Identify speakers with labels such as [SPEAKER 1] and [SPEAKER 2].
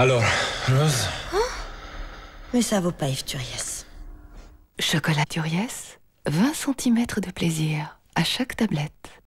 [SPEAKER 1] Alors, Rose
[SPEAKER 2] hein Mais ça vaut pas Yves Turiès.
[SPEAKER 3] Chocolat Turiès, 20 cm de plaisir à chaque tablette.